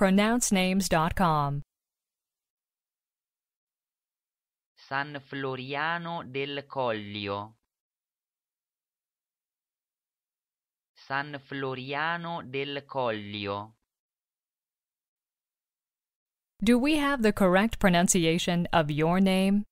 pronouncenames.com. San Floriano del Collio. San Floriano del Collio. Do we have the correct pronunciation of your name?